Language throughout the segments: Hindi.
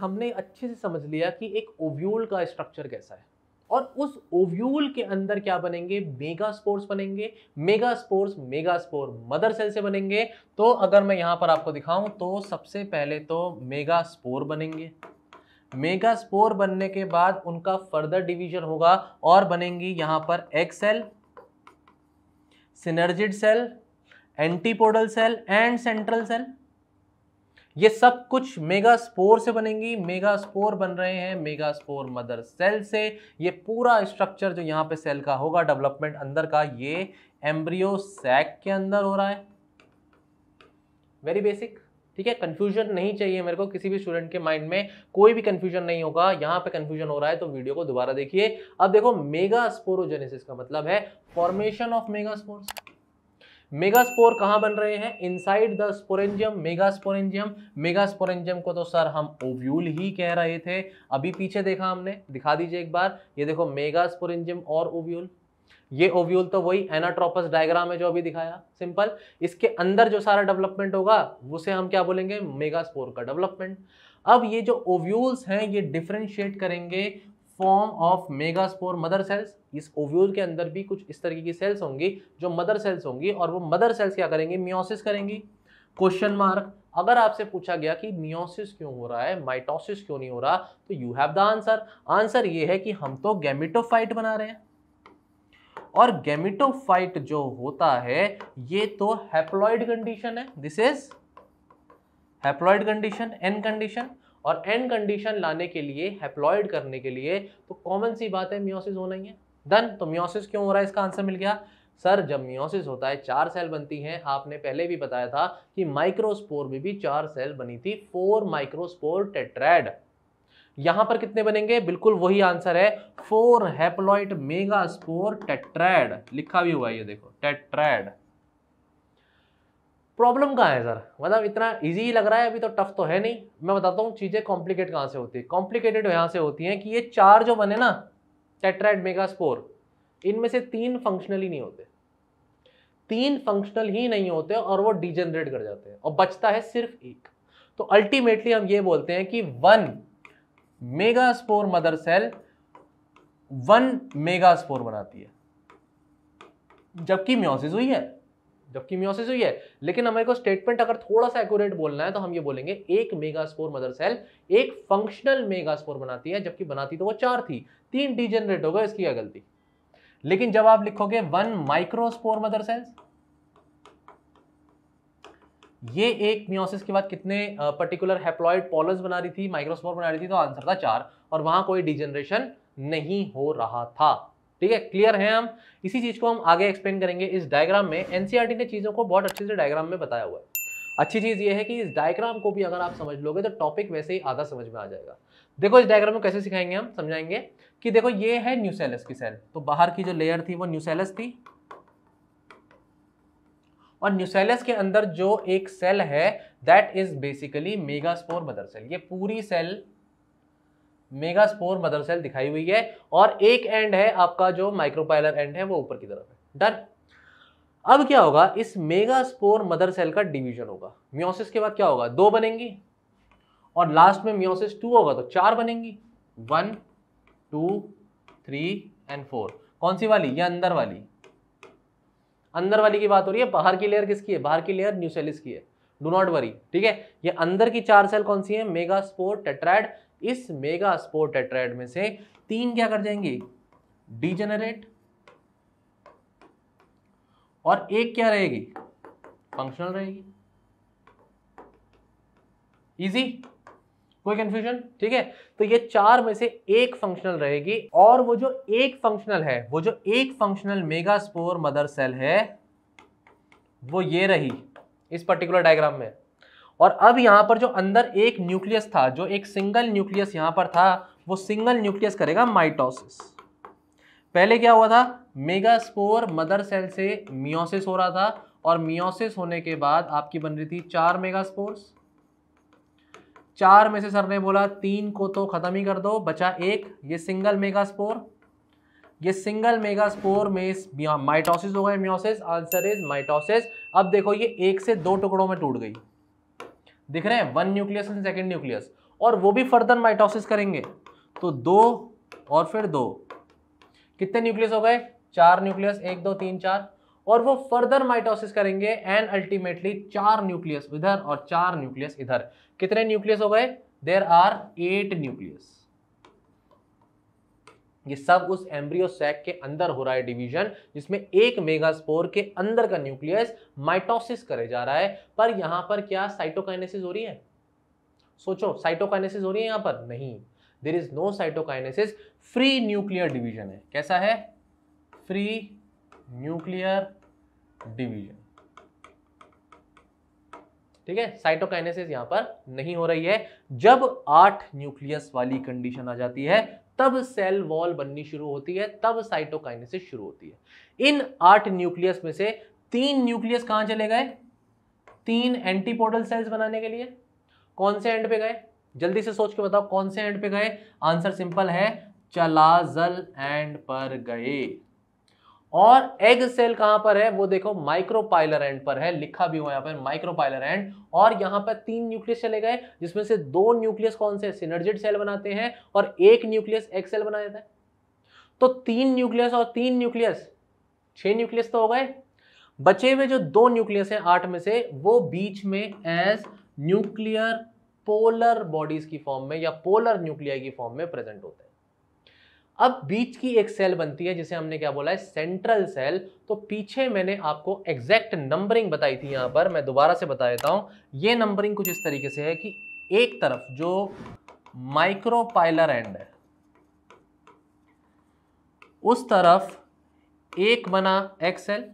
हमने अच्छे से समझ लिया कि एक ओव्यूल का स्ट्रक्चर कैसा है और उस ओव्यूल के अंदर क्या बनेंगे मेगा स्पोर्स बनेंगे mega spores mega spore mother cell से बनेंगे तो अगर मैं यहां पर आपको दिखाऊं तो सबसे पहले तो मेगा स्पोर बनेंगे मेगा स्पोर बनने के बाद उनका फर्दर डिवीजन होगा और बनेंगी यहां पर egg cell synergid cell antipodal cell and central cell ये सब कुछ मेगा स्पोर से बनेंगी मेगा स्पोर बन रहे हैं मेगा स्पोर मदर सेल से ये पूरा स्ट्रक्चर जो यहाँ पे सेल का होगा डेवलपमेंट अंदर का ये एम्ब्रियो सैक के अंदर हो रहा है वेरी बेसिक ठीक है कंफ्यूजन नहीं चाहिए मेरे को किसी भी स्टूडेंट के माइंड में कोई भी कंफ्यूजन नहीं होगा यहाँ पे कंफ्यूजन हो रहा है तो वीडियो को दोबारा देखिए अब देखो मेगा स्पोरोजेनेसिस का मतलब है formation of mega spores megaspore कहाँ बन रहे हैं inside the sporangium megasporangium megasporangium को तो सर हम ओव्यूल ही कह रहे थे अभी पीछे देखा हमने दिखा दीजिए एक बार ये देखो मेगास्पोरेंजियम और ओव्यूल ये ओव्यूल तो वही एनाट्रोपस डायग्राम है जो अभी दिखाया सिंपल इसके अंदर जो सारा डेवलपमेंट होगा उसे हम क्या बोलेंगे मेगास्पोर का डेवलपमेंट अब ये जो ओव्यूल्स हैं ये डिफ्रेंशिएट करेंगे form of megaspore mother cells इस ओव्यूल के अंदर भी कुछ इस तरीके की सेल्स होंगी जो मदर सेल्स होंगी और वो मदर सेल्स क्या करेंगी मियोसिस करेंगी क्वेश्चन मार्क अगर आपसे पूछा गया कि मियोसिस क्यों हो रहा है माइटोसिस क्यों नहीं हो रहा तो you have the answer answer ये है कि हम तो गैमिटोफाइट बना रहे हैं और गैमिटोफाइट जो होता है ये तो हैप्लॉइड कंडीशन है this is haploid condition N condition और एंड कंडीशन लाने के लिए हैप्लॉयड करने के लिए तो कॉमन सी बात है म्योसिस होना ही है डन तो म्योसिस क्यों हो रहा है इसका आंसर मिल गया सर जब म्योसिस होता है चार सेल बनती हैं आपने पहले भी बताया था कि माइक्रोस्पोर में भी चार सेल बनी थी फोर माइक्रोस्पोर टेट्रैड यहां पर कितने बनेंगे बिल्कुल वही आंसर है फोर मेगा स्पोर टेट्रेड लिखा भी हुआ है ये देखो टेट्रैड प्रॉब्लम कहाँ है सर मतलब इतना इजी ही लग रहा है अभी तो टफ तो है नहीं मैं बताता हूँ चीज़ें कॉम्प्लिकेट कहाँ से होती है कॉम्प्लिकेटेड यहाँ से होती हैं कि ये चार जो बने ना टेट्राइड मेगा स्पोर इनमें से तीन फंक्शनल ही नहीं होते तीन फंक्शनल ही नहीं होते और वो डिजेनरेट कर जाते हैं और बचता है सिर्फ एक तो अल्टीमेटली हम ये बोलते हैं कि one mega spore mother cell one mega spore बनाती है जबकि म्योसिस हुई है जबकि मियोसिस तो हुई है लेकिन हमारे को स्टेटमेंट अगर थोड़ा सा एक्यूरेट बोलना है तो हम ये बोलेंगे एक मेगास्पोर मदर सेल एक फंक्शनल मेगास्पोर बनाती है जबकि बनाती तो वो चार थी तीन डीजेनरेट हो गए इसकी क्या गलती लेकिन जब आप लिखोगे वन माइक्रोस्पोर मदर सेल्स ये एक मियोसिस के बाद कितने पर्टिकुलर हैप्लॉइड पॉलस बना रही थी माइक्रोस्पोर बना रही थी तो आंसर था चार और वहां कोई डिजेनरेशन नहीं हो रहा था ठीक है क्लियर है हम इसी चीज़ को हम आगे एक्सप्लेन करेंगे इस डायग्राम में एनसीईआरटी e ने चीज़ों को बहुत अच्छे से डायग्राम में बताया हुआ है अच्छी चीज़ ये है कि इस डायग्राम को भी अगर आप समझ लोगे तो टॉपिक वैसे ही आधा समझ में आ जाएगा देखो इस डायग्राम को कैसे सिखाएंगे हम समझाएंगे कि देखो ये है न्यूसेलस की सेल तो बाहर की जो लेयर थी वो न्यूसेलस थी और न्यूसेलस के अंदर जो एक सेल है that is basically megaspore mother cell ये पूरी cell mega spore mother cell दिखाई हुई है और एक एंड है आपका जो माइक्रोपाइलर एंड है वो ऊपर की तरफ है डन अब क्या होगा इस मेगा स्पोर मदर सेल का डिवीजन होगा म्योसिस के बाद क्या होगा दो बनेंगी और लास्ट में म्योसिस टू होगा तो चार बनेंगी one two three and four कौन सी वाली या अंदर वाली अंदर वाली की बात हो रही है बाहर की लेयर किसकी है बाहर की लेयर न्यूसेलिस की है डू नॉट वरी ठीक है ये अंदर की चार सेल कौन सी है मेगा स्पोर टेट्राइड इस मेगा स्पोर टेट्राइड में से तीन क्या कर जाएंगे डीजेनरेट और एक क्या रहेगी फंक्शनल रहेगी इजी कोई कंफ्यूजन ठीक है तो ये चार में से एक फंक्शनल रहेगी और वो जो एक फंक्शनल है वो जो एक functional mega spore mother cell है वो ये रही इस पर्टिकुलर डायग्राम में और अब यहाँ पर जो अंदर एक न्यूक्लियस था जो एक सिंगल न्यूक्लियस यहाँ पर था वो सिंगल न्यूक्लियस करेगा माइटोसिस पहले क्या हुआ था मेगास्पोर मदर सेल से मियोसिस हो रहा था और मियोसिस होने के बाद आपकी बन रही थी चार मेगास्पोर्स चार में से सर ने बोला तीन को तो ख़त्म ही कर दो बचा एक ये सिंगल मेगास्पोर ये सिंगल मेगास्पोर में माइटोसिस हो गए मियोसिस आंसर इज माइटोसिस अब देखो ये एक से दो टुकड़ों में टूट गई दिख रहे हैं one nucleus and second nucleus और वो भी फर्दर माइटोसिस करेंगे तो दो और फिर दो कितने न्यूक्लियस हो गए चार न्यूक्लियस एक दो तीन चार और वो फर्दर माइटोसिस करेंगे एंड अल्टीमेटली चार न्यूक्लियस इधर और चार न्यूक्लियस इधर कितने न्यूक्लियस हो गए देर आर एट न्यूक्लियस ये सब उस एम्ब्रियो सैक के अंदर हो रहा है डिवीजन जिसमें एक मेगास्पोर के अंदर का न्यूक्लियस माइटोसिस करे जा रहा है पर यहां पर क्या साइटोकाइनेसिस हो रही है सोचो साइटोकाइनेसिस हो रही है यहां पर नहीं there is no cytokinesis free nuclear division है कैसा है फ्री न्यूक्लियर डिवीजन ठीक है साइटोकाइनेसिस यहां पर नहीं हो रही है जब आठ न्यूक्लियस वाली कंडीशन आ जाती है तब सेल वॉल बननी शुरू होती है तब साइटोकाइनेसिस शुरू होती है इन आठ न्यूक्लियस में से तीन न्यूक्लियस कहां चले गए तीन एंटीपोडल सेल्स बनाने के लिए कौन से एंड पे गए जल्दी से सोच के बताओ कौन से एंड पे गए आंसर सिंपल है चलाजल एंड पर गए और एग सेल कहां पर है वो देखो माइक्रोपाइलर एंड पर है लिखा भी हुआ यहां पर माइक्रोपाइलर एंड और यहाँ पर तीन न्यूक्लियस चले गए जिसमें से दो न्यूक्लियस कौन से सिनर्जिड सेल बनाते हैं और एक न्यूक्लियस एग सेल बना देता है तो तीन न्यूक्लियस और तीन न्यूक्लियस छह न्यूक्लियस तो हो गए बचे हुए जो दो न्यूक्लियस हैं आठ में से वो बीच में एज न्यूक्लियर पोलर बॉडीज की फॉर्म में या पोलर न्यूक्लिया की फॉर्म में प्रेजेंट होते हैं अब बीच की एक सेल बनती है जिसे हमने क्या बोला है सेंट्रल सेल तो पीछे मैंने आपको एग्जैक्ट नंबरिंग बताई थी यहां पर मैं दोबारा से बता देता हूं ये नंबरिंग कुछ इस तरीके से है कि एक तरफ जो माइक्रोपाइलर एंड है उस तरफ एक बना एक्सेल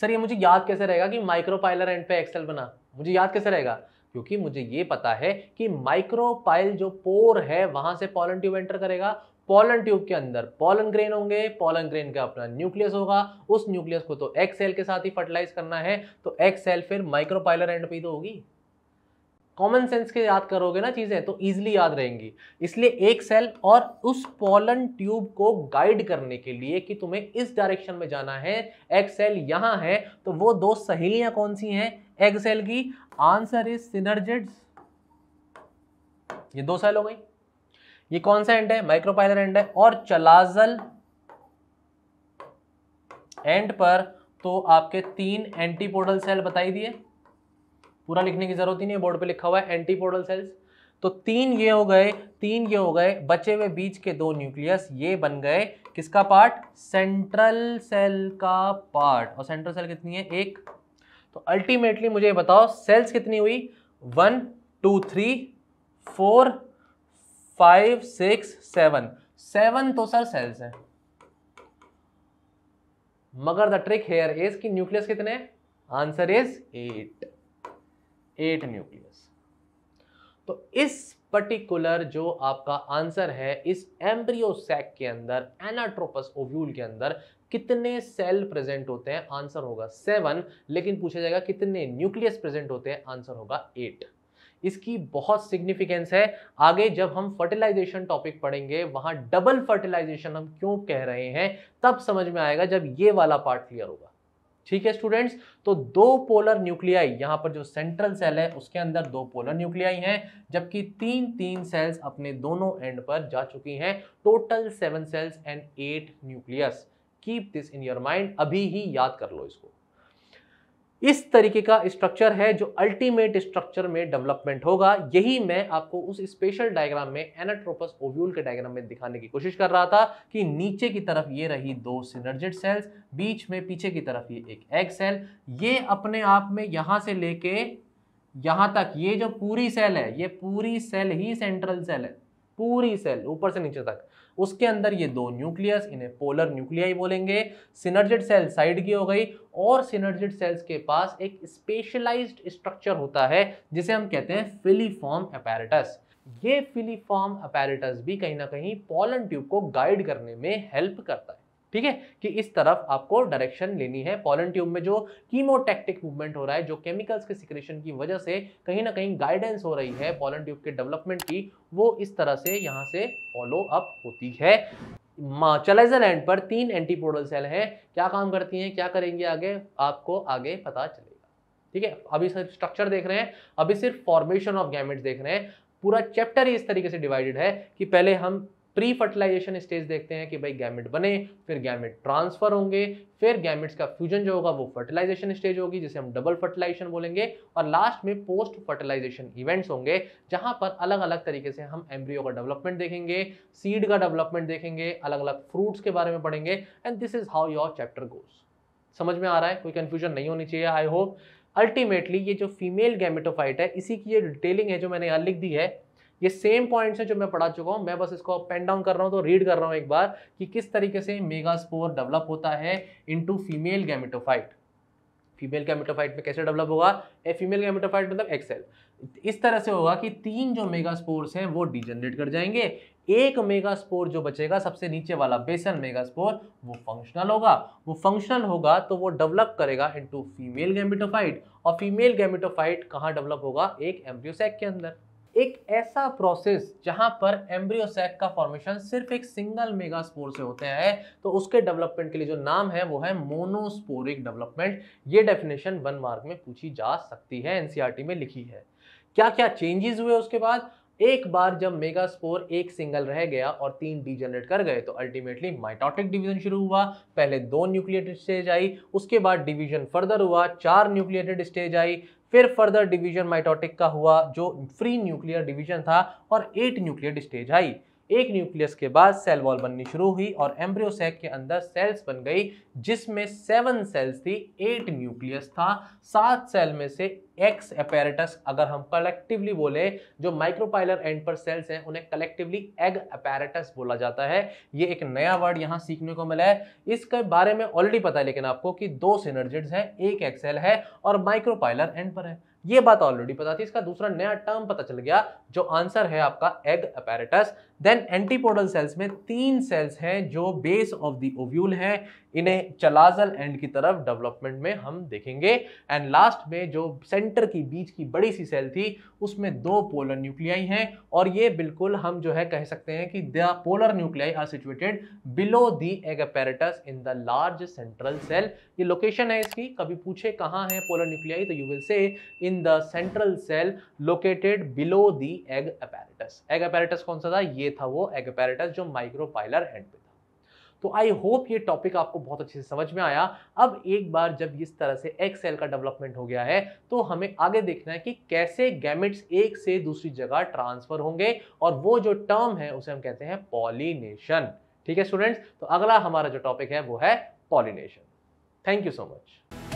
सर ये मुझे याद कैसे रहेगा कि माइक्रोपाइलर एंड पे एक्सेल बना मुझे याद कैसे रहेगा क्योंकि मुझे ये पता है कि माइक्रोपाइल जो पोर है वहां से पॉलन ट्यूब एंटर करेगा पॉलन ट्यूब के अंदर पॉलन ग्रेन होंगे पॉलन ग्रेन का अपना न्यूक्लियस होगा उस न्यूक्लियस को तो एक्स सेल के साथ ही फर्टिलाइज करना है तो एक्स सेल फिर माइक्रोपाइलर एंड पे तो होगी कॉमन सेंस के याद करोगे ना चीज़ें तो ईजिली याद रहेंगी इसलिए एक सेल और उस पोलन ट्यूब को गाइड करने के लिए कि तुम्हें इस डायरेक्शन में जाना है एक सेल यहाँ है तो वो दो सहेलियाँ कौन सी हैं एक सेल की आंसर इज सिनर्जिड्स ये दो सेल हो गई ये कौन सा एंड है माइक्रोपाइलर एंड है और चलाजल एंड पर तो आपके तीन एंटीपोडल सेल बताई दिए पूरा लिखने की जरूरत ही नहीं है बोर्ड पे लिखा हुआ है एंटीपोडल सेल्स तो तीन ये हो गए तीन ये हो गए बचे हुए बीच के दो न्यूक्लियस ये बन गए किसका पार्ट सेंट्रल सेल का पार्ट और सेंट्रल सेल कितनी है एक तो अल्टीमेटली मुझे बताओ सेल्स कितनी हुई one two three four five six seven seven तो सर सेल्स हैं मगर द ट्रिक हेयर इज कि न्यूक्लियस कितने answer is eight eight nucleus तो इस पर्टिकुलर जो आपका आंसर है इस सैक के अंदर एनाट्रोपस ओव्यूल के अंदर कितने सेल प्रेजेंट होते हैं आंसर होगा सेवन लेकिन पूछा जाएगा कितने न्यूक्लियस प्रेजेंट होते हैं आंसर होगा एट इसकी बहुत सिग्निफिकेंस है आगे जब हम फर्टिलाइजेशन टॉपिक पढ़ेंगे वहां डबल फर्टिलाइजेशन हम क्यों कह रहे हैं तब समझ में आएगा जब ये वाला पार्ट क्लियर होगा ठीक है स्टूडेंट्स तो दो पोलर न्यूक्लियाई यहाँ पर जो सेंट्रल सेल है उसके अंदर दो पोलर न्यूक्लियाई हैं जबकि तीन तीन सेल्स अपने दोनों एंड पर जा चुकी हैं total seven cells and eight nucleus keep this in your mind अभी ही याद कर लो इसको इस तरीके का स्ट्रक्चर है जो अल्टीमेट स्ट्रक्चर में डेवलपमेंट होगा यही मैं आपको उस स्पेशल डायग्राम में एनाट्रोपस ओव्यूल के डायग्राम में दिखाने की कोशिश कर रहा था कि नीचे की तरफ ये रही दो सिनर्जेड सेल्स बीच में पीछे की तरफ ये एक एग सेल ये अपने आप में यहाँ से लेके यहाँ तक ये जो पूरी सेल है ये पूरी सेल ही सेंट्रल सेल है पूरी सेल ऊपर से नीचे तक उसके अंदर ये दो न्यूक्लियस इन्हें पोलर न्यूक्लियाई बोलेंगे सिनर्जेड सेल साइड की हो गई और सिनर्जेड सेल्स के पास एक स्पेशलाइज्ड स्ट्रक्चर होता है जिसे हम कहते हैं फिलीफॉर्म अपैरेटस ये फिलीफॉर्म अपैरेटस भी कहीं ना कहीं पॉलन ट्यूब को गाइड करने में हेल्प करता है ठीक है कि इस तरफ आपको डायरेक्शन लेनी है पॉलन ट्यूब में जो कीमोटेक्टिक मूवमेंट हो रहा है जो केमिकल्स के सिक्रेशन की वजह से कहीं ना कहीं गाइडेंस हो रही है पॉलन ट्यूब के डेवलपमेंट की वो इस तरह से यहाँ से फॉलो अप होती है चलाइजर एंड पर तीन एंटीपोडल सेल हैं क्या काम करती हैं क्या करेंगे आगे आपको आगे पता चलेगा ठीक है अभी सिर्फ स्ट्रक्चर देख रहे हैं अभी सिर्फ फॉर्मेशन ऑफ गैमेट देख रहे हैं पूरा चैप्टर ही इस तरीके से डिवाइडेड है कि पहले हम प्री फर्टिलाइजेशन स्टेज देखते हैं कि भाई गैमेट बने फिर गैमेट ट्रांसफर होंगे फिर गैमेट्स का फ्यूजन जो होगा वो फर्टिलाइजेशन स्टेज होगी जिसे हम डबल फर्टिलाइजेशन बोलेंगे और लास्ट में पोस्ट फर्टिलाइजेशन इवेंट्स होंगे जहां पर अलग अलग तरीके से हम एम्ब्रियो का डेवलपमेंट देखेंगे सीड का डेवलपमेंट देखेंगे अलग अलग फ्रूट्स के बारे में पढ़ेंगे and this is how your chapter goes समझ में आ रहा है कोई कन्फ्यूजन नहीं होनी चाहिए आई होप अल्टीमेटली ये जो फीमेल गैमेटोफाइट है इसी की ये डिटेलिंग है जो मैंने यहाँ लिख दी है ये सेम पॉइंट्स हैं जो मैं पढ़ा चुका हूँ मैं बस इसको पेन डाउन कर रहा हूँ तो रीड कर रहा हूँ एक बार कि किस तरीके से मेगा स्पोर डेवलप होता है into female gametophyte female gametophyte में कैसे डेवलप होगा ए फीमेल गैमिटोफाइट मतलब एक्सेल इस तरह से होगा कि तीन जो मेगा स्पोर्स हैं वो डिजनरेट कर जाएंगे एक मेगा स्पोर जो बचेगा सबसे नीचे वाला बेसन मेगा स्पोर वो फंक्शनल होगा वो फंक्शनल होगा तो वो डेवलप करेगा इनटू फीमेल गैमेटोफाइट और फीमेल गैमेटोफाइट कहाँ डेवलप होगा एक एम्ब्रियोसैक के अंदर एक ऐसा प्रोसेस जहां पर एम्ब्रियोसैक का फॉर्मेशन सिर्फ एक सिंगल मेगास्पोर से होते हैं तो उसके डेवलपमेंट के लिए जो नाम है वो है मोनोस्पोरिक डेवलपमेंट ये डेफिनेशन वन मार्क में पूछी जा सकती है एनसीईआरटी e में लिखी है क्या क्या चेंजेस हुए उसके बाद एक बार जब मेगा स्पोर एक सिंगल रह गया और तीन डीजनरेट कर गए तो अल्टीमेटली माइटोटिक डिवीजन शुरू हुआ पहले दो न्यूक्लिएटेड स्टेज आई उसके बाद डिवीजन फर्दर हुआ चार न्यूक्लिएटेड स्टेज आई फिर फर्दर डिवीजन माइटोटिक का हुआ जो फ्री न्यूक्लियर डिवीजन था और एट न्यूक्लियर स्टेज आई एक न्यूक्लियस के बाद सेल वॉल बननी शुरू हुई और एम्ब्रियोसैक के अंदर सेल्स बन गई जिसमें सेवन सेल्स थी एट न्यूक्लियस था सात सेल में से एक्स अपेरेटस अगर हम कलेक्टिवली बोले जो माइक्रोपाइलर एंड पर सेल्स हैं उन्हें कलेक्टिवली एग अपेरेटस बोला जाता है ये एक नया वर्ड यहाँ सीखने को मिला है इसके बारे में ऑलरेडी पता है लेकिन आपको कि दो सिनर्जिड्स हैं एक एक्सेल है और माइक्रोपाइलर एंड पर है ये बात ऑलरेडी पता थी इसका दूसरा नया टर्म पता चल गया जो आंसर है आपका egg apparatus then antipodal cells में तीन सेल्स हैं जो बेस ऑफ द ओव्यूल हैं इन्हें चलाजल एंड की तरफ डेवलपमेंट में हम देखेंगे एंड लास्ट में जो सेंटर की बीच की बड़ी सी सेल थी उसमें दो पोलर न्यूक्लियाई हैं और ये बिल्कुल हम जो है कह सकते हैं कि the polar nuclei are situated below the egg apparatus in the large central cell ये लोकेशन है इसकी कभी पूछे कहाँ है पोलर न्यूक्लियाई तो you will say in in the central cell located below the egg apparatus egg apparatus कौन सा था ये था वो एग अपैरेटस जो micropylar हेड पे था तो आई होप ये टॉपिक आपको बहुत अच्छे से समझ में आया अब एक बार जब इस तरह से एग सेल का डेवलपमेंट हो गया है तो हमें आगे देखना है कि कैसे गैमेट्स एक से दूसरी जगह ट्रांसफर होंगे और वो जो टर्म है उसे हम कहते हैं पॉलिनेशन ठीक है स्टूडेंट्स तो अगला हमारा जो टॉपिक है वो है pollination thank you so much